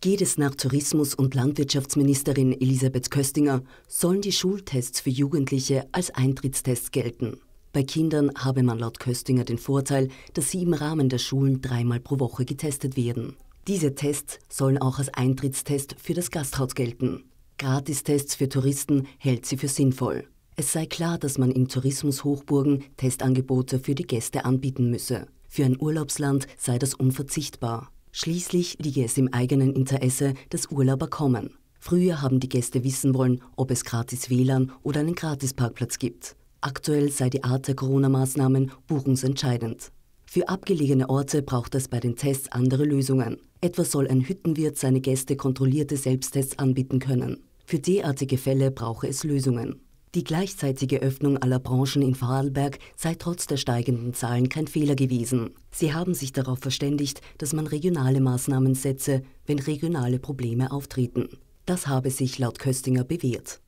Geht es nach Tourismus- und Landwirtschaftsministerin Elisabeth Köstinger, sollen die Schultests für Jugendliche als Eintrittstests gelten. Bei Kindern habe man laut Köstinger den Vorteil, dass sie im Rahmen der Schulen dreimal pro Woche getestet werden. Diese Tests sollen auch als Eintrittstest für das Gasthaus gelten. Gratistests für Touristen hält sie für sinnvoll. Es sei klar, dass man in Tourismushochburgen Testangebote für die Gäste anbieten müsse. Für ein Urlaubsland sei das unverzichtbar. Schließlich liege es im eigenen Interesse, dass Urlauber kommen. Früher haben die Gäste wissen wollen, ob es gratis WLAN oder einen Gratisparkplatz gibt. Aktuell sei die Art der Corona-Maßnahmen buchungsentscheidend. Für abgelegene Orte braucht es bei den Tests andere Lösungen. Etwa soll ein Hüttenwirt seine Gäste kontrollierte Selbsttests anbieten können. Für derartige Fälle brauche es Lösungen. Die gleichzeitige Öffnung aller Branchen in Vorarlberg sei trotz der steigenden Zahlen kein Fehler gewesen. Sie haben sich darauf verständigt, dass man regionale Maßnahmen setze, wenn regionale Probleme auftreten. Das habe sich laut Köstinger bewährt.